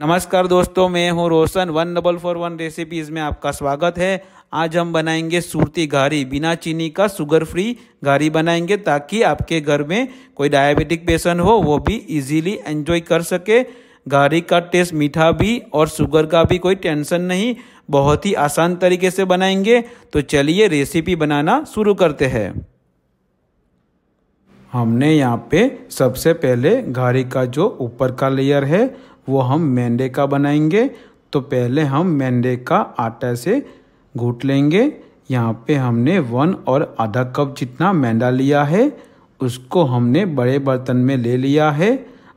नमस्कार दोस्तों मैं हूं Roshan one double four one recipes में आपका स्वागत है आज हम बनाएंगे सूरती घारी बिना चीनी का शुगर फ्री घारी बनाएंगे ताकि आपके घर में कोई डायबिटिक पेशेंट हो वो भी इजीली एंजॉय कर सके घारी का टेस्ट मीठा भी और शुगर का भी कोई टेंशन नहीं बहुत ही आसान तरीके से बनाएंगे तो चलिए रेसिपी बनाना शुरू करते हैं हमने यहाँ पे सबसे पहले घारी का जो ऊपर का लेयर है वो हम मेंढे का बनाएंगे तो पहले हम मेंढे का आटा से घूट लेंगे यहाँ पे हमने वन और आधा कप जितना मैंडा लिया है उसको हमने बड़े बर्तन में ले लिया है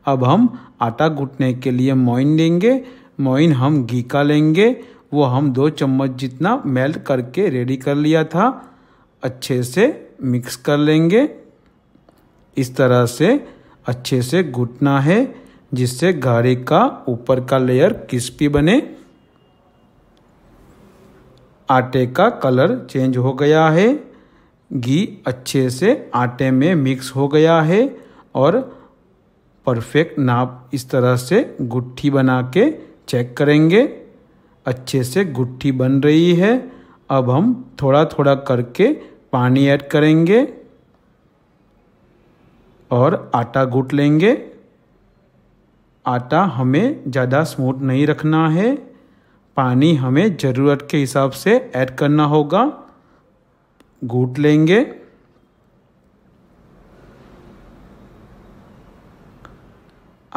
अब हम आटा घुटने के लिए मोइन लेंगे मोइन हम घी का लेंगे वो हम दो चम्मच जितना मेल्ट करके रेडी कर लिया था अच्छे से मिक्स कर लेंगे इस तरह से अच्छे से घुटना है जिससे गाड़ी का ऊपर का लेयर क्रिस्पी बने आटे का कलर चेंज हो गया है घी अच्छे से आटे में मिक्स हो गया है और परफेक्ट नाप इस तरह से गुट्ठी बना के चेक करेंगे अच्छे से गुट्ठी बन रही है अब हम थोड़ा थोड़ा करके पानी ऐड करेंगे और आटा गूट लेंगे आटा हमें ज़्यादा स्मूथ नहीं रखना है पानी हमें ज़रूरत के हिसाब से ऐड करना होगा घूट लेंगे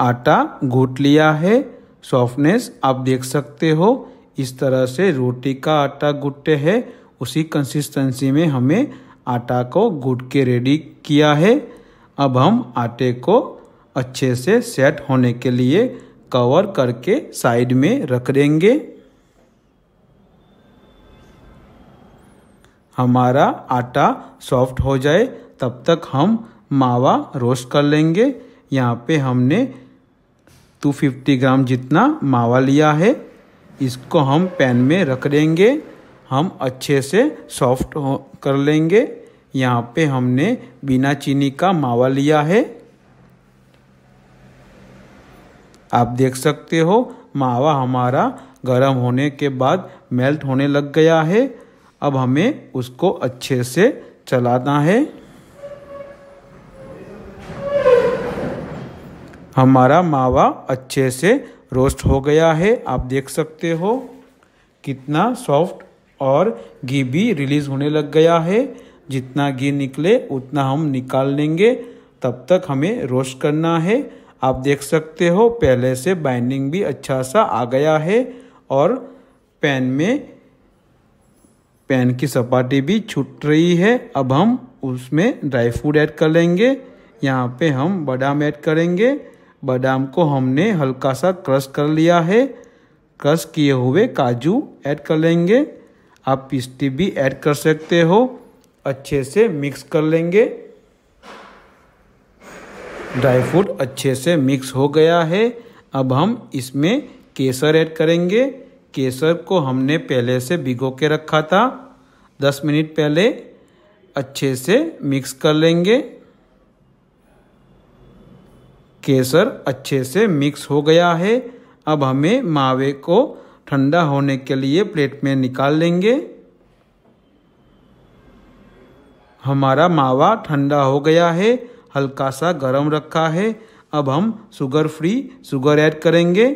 आटा घूट लिया है सॉफ्टनेस आप देख सकते हो इस तरह से रोटी का आटा घुटते है उसी कंसिस्टेंसी में हमें आटा को घुट के रेडी किया है अब हम आटे को अच्छे से सेट होने के लिए कवर करके साइड में रख देंगे हमारा आटा सॉफ्ट हो जाए तब तक हम मावा रोस्ट कर लेंगे यहाँ पे हमने 250 ग्राम जितना मावा लिया है इसको हम पैन में रख देंगे हम अच्छे से सॉफ्ट कर लेंगे यहाँ पे हमने बिना चीनी का मावा लिया है आप देख सकते हो मावा हमारा गर्म होने के बाद मेल्ट होने लग गया है अब हमें उसको अच्छे से चलाना है हमारा मावा अच्छे से रोस्ट हो गया है आप देख सकते हो कितना सॉफ्ट और घी भी रिलीज़ होने लग गया है जितना घी निकले उतना हम निकाल लेंगे तब तक हमें रोस्ट करना है आप देख सकते हो पहले से बाइंडिंग भी अच्छा सा आ गया है और पेन में पेन की सपाटी भी छूट रही है अब हम उसमें ड्राई फ्रूट ऐड कर लेंगे यहाँ पे हम बादाम ऐड करेंगे बादाम को हमने हल्का सा क्रश कर लिया है क्रश किए हुए काजू ऐड कर लेंगे आप पिस्ती भी ऐड कर सकते हो अच्छे से मिक्स कर लेंगे ड्राई फ्रूट अच्छे से मिक्स हो गया है अब हम इसमें केसर ऐड करेंगे केसर को हमने पहले से भिगो के रखा था दस मिनट पहले अच्छे से मिक्स कर लेंगे केसर अच्छे से मिक्स हो गया है अब हमें मावे को ठंडा होने के लिए प्लेट में निकाल लेंगे हमारा मावा ठंडा हो गया है हल्का सा गर्म रखा है अब हम शुगर फ्री शुगर ऐड करेंगे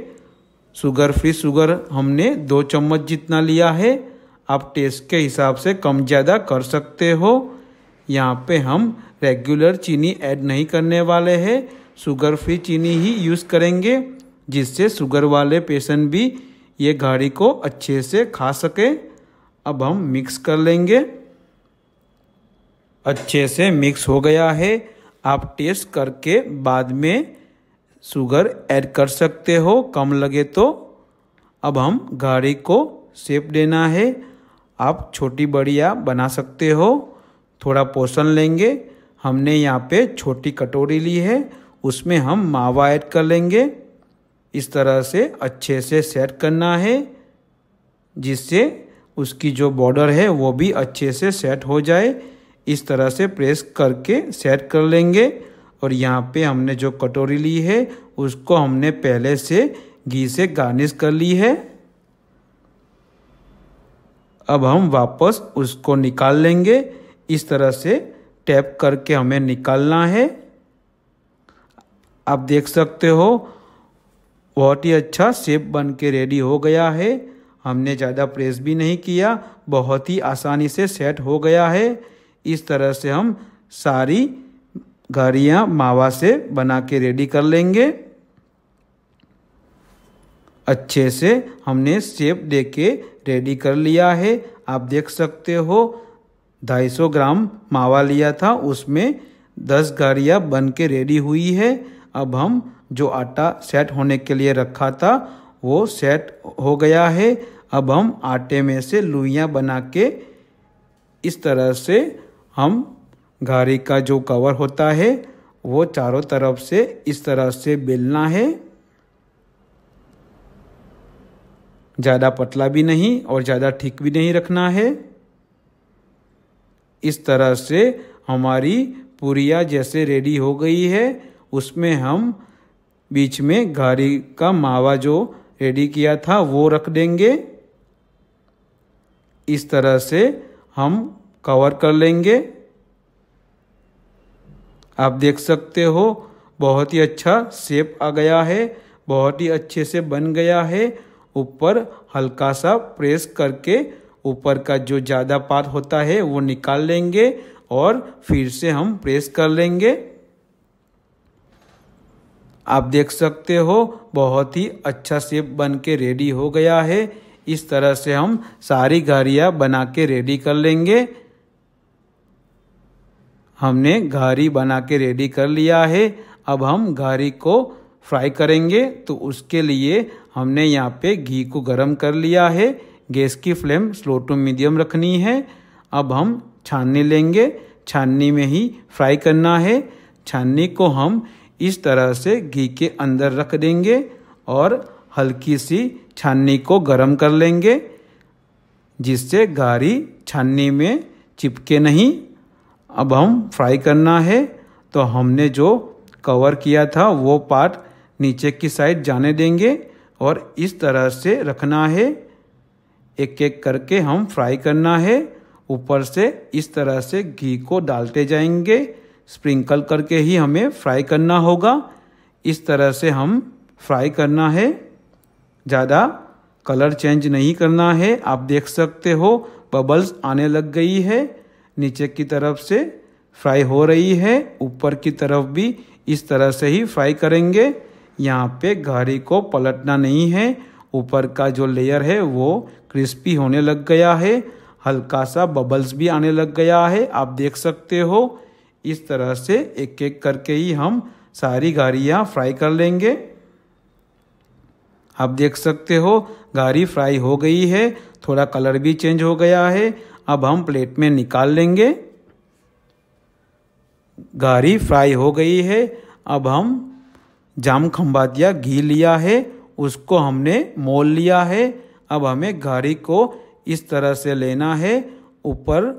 शुगर फ्री शुगर हमने दो चम्मच जितना लिया है आप टेस्ट के हिसाब से कम ज़्यादा कर सकते हो यहाँ पे हम रेगुलर चीनी ऐड नहीं करने वाले हैं शुगर फ्री चीनी ही यूज़ करेंगे जिससे शुगर वाले पेशेंट भी ये घाड़ी को अच्छे से खा सके अब हम मिक्स कर लेंगे अच्छे से मिक्स हो गया है आप टेस्ट करके बाद में शुगर ऐड कर सकते हो कम लगे तो अब हम गाड़ी को सेप देना है आप छोटी बड़िया बना सकते हो थोड़ा पोषण लेंगे हमने यहाँ पे छोटी कटोरी ली है उसमें हम मावा ऐड कर लेंगे इस तरह से अच्छे से सेट करना है जिससे उसकी जो बॉर्डर है वो भी अच्छे से सेट हो जाए इस तरह से प्रेस करके सेट कर लेंगे और यहाँ पे हमने जो कटोरी ली है उसको हमने पहले से घी से गार्निश कर ली है अब हम वापस उसको निकाल लेंगे इस तरह से टैप करके हमें निकालना है आप देख सकते हो बहुत ही अच्छा शेप बन के रेडी हो गया है हमने ज़्यादा प्रेस भी नहीं किया बहुत ही आसानी से सेट हो गया है इस तरह से हम सारी घड़ियाँ मावा से बना के रेडी कर लेंगे अच्छे से हमने शेप दे के रेडी कर लिया है आप देख सकते हो 250 ग्राम मावा लिया था उसमें 10 घड़ियाँ बन के रेडी हुई है अब हम जो आटा सेट होने के लिए रखा था वो सेट हो गया है अब हम आटे में से लुइयाँ बना के इस तरह से हम गाड़ी का जो कवर होता है वो चारों तरफ से इस तरह से बेलना है ज़्यादा पतला भी नहीं और ज़्यादा ठीक भी नहीं रखना है इस तरह से हमारी पुरिया जैसे रेडी हो गई है उसमें हम बीच में गाड़ी का मावा जो रेडी किया था वो रख देंगे इस तरह से हम कवर कर लेंगे आप देख सकते हो बहुत ही अच्छा शेप आ गया है बहुत ही अच्छे से बन गया है ऊपर हल्का सा प्रेस करके ऊपर का जो ज़्यादा पार्ट होता है वो निकाल लेंगे और फिर से हम प्रेस कर लेंगे आप देख सकते हो बहुत ही अच्छा शेप बन के रेडी हो गया है इस तरह से हम सारी घड़ियाँ बना के रेडी कर लेंगे हमने घारी बना के रेडी कर लिया है अब हम घारी को फ्राई करेंगे तो उसके लिए हमने यहाँ पे घी को गरम कर लिया है गैस की फ्लेम स्लो टू मीडियम रखनी है अब हम छाननी लेंगे छाननी में ही फ्राई करना है छाननी को हम इस तरह से घी के अंदर रख देंगे और हल्की सी छाननी को गर्म कर लेंगे जिससे गारी छाननी में चिपके नहीं अब हम फ्राई करना है तो हमने जो कवर किया था वो पार्ट नीचे की साइड जाने देंगे और इस तरह से रखना है एक एक करके हम फ्राई करना है ऊपर से इस तरह से घी को डालते जाएंगे स्प्रिंकल करके ही हमें फ्राई करना होगा इस तरह से हम फ्राई करना है ज़्यादा कलर चेंज नहीं करना है आप देख सकते हो बबल्स आने लग गई है नीचे की तरफ से फ्राई हो रही है ऊपर की तरफ भी इस तरह से ही फ्राई करेंगे यहाँ पे घारी को पलटना नहीं है ऊपर का जो लेयर है वो क्रिस्पी होने लग गया है हल्का सा बबल्स भी आने लग गया है आप देख सकते हो इस तरह से एक एक करके ही हम सारी घारियाँ फ्राई कर लेंगे आप देख सकते हो घारी फ्राई हो गई है थोड़ा कलर भी चेंज हो गया है अब हम प्लेट में निकाल लेंगे गारी फ्राई हो गई है अब हम जाम खम्बातिया घी लिया है उसको हमने मोल लिया है अब हमें गारी को इस तरह से लेना है ऊपर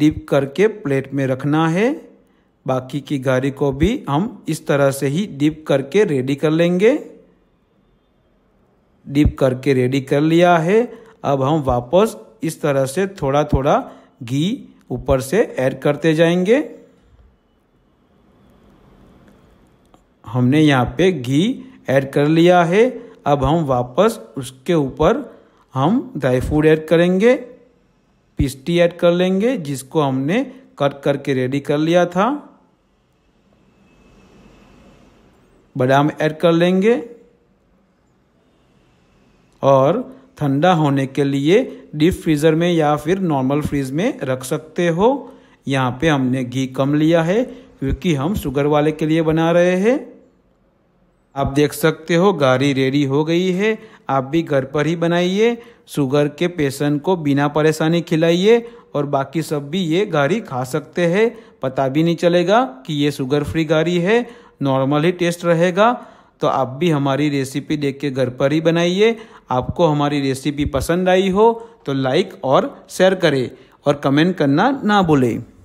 डिप करके प्लेट में रखना है बाकी की गारी को भी हम इस तरह से ही डिप करके रेडी कर लेंगे डिप करके रेडी कर लिया है अब हम वापस इस तरह से थोड़ा थोड़ा घी ऊपर से ऐड करते जाएंगे हमने यहाँ पे घी ऐड कर लिया है अब हम वापस उसके ऊपर हम ड्राई फ्रूट ऐड करेंगे पिस्टी ऐड कर लेंगे जिसको हमने कट करके रेडी कर लिया था बादाम ऐड कर लेंगे और ठंडा होने के लिए डीप फ्रीज़र में या फिर नॉर्मल फ्रीज में रख सकते हो यहाँ पे हमने घी कम लिया है क्योंकि हम शुगर वाले के लिए बना रहे हैं आप देख सकते हो गाड़ी रेडी हो गई है आप भी घर पर ही बनाइए शुगर के पेशेंट को बिना परेशानी खिलाइए और बाकी सब भी ये गाड़ी खा सकते हैं पता भी नहीं चलेगा कि ये शुगर फ्री गाड़ी है नॉर्मल ही टेस्ट रहेगा तो आप भी हमारी रेसिपी देख के घर पर ही बनाइए आपको हमारी रेसिपी पसंद आई हो तो लाइक और शेयर करें और कमेंट करना ना भूलें